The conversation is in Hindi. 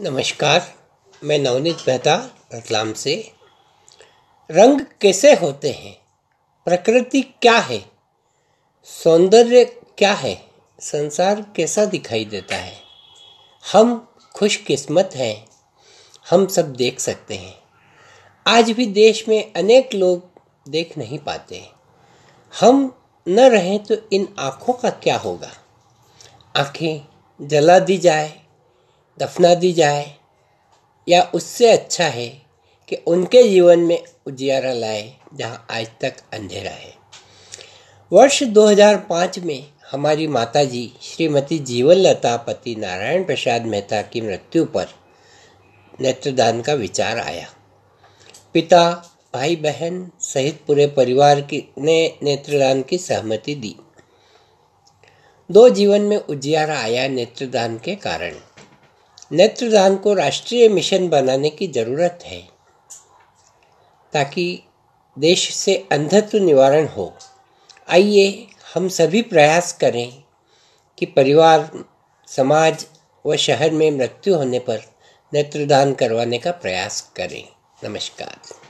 नमस्कार मैं नवनीत मेहता रतलाम से रंग कैसे होते हैं प्रकृति क्या है सौंदर्य क्या है संसार कैसा दिखाई देता है हम खुशकिस्मत हैं हम सब देख सकते हैं आज भी देश में अनेक लोग देख नहीं पाते हम न रहें तो इन आँखों का क्या होगा आँखें जला दी जाए दफना दी जाए या उससे अच्छा है कि उनके जीवन में उजियारा लाए जहां आज तक अंधेरा है वर्ष 2005 में हमारी माताजी श्रीमती जीवन लता पति नारायण प्रसाद मेहता की मृत्यु पर नेत्रदान का विचार आया पिता भाई बहन सहित पूरे परिवार की ने नेत्रदान की सहमति दी दो जीवन में उजियारा आया नेत्रदान के कारण नेत्रदान को राष्ट्रीय मिशन बनाने की ज़रूरत है ताकि देश से अंधत्व निवारण हो आइए हम सभी प्रयास करें कि परिवार समाज व शहर में मृत्यु होने पर नेत्रदान करवाने का प्रयास करें नमस्कार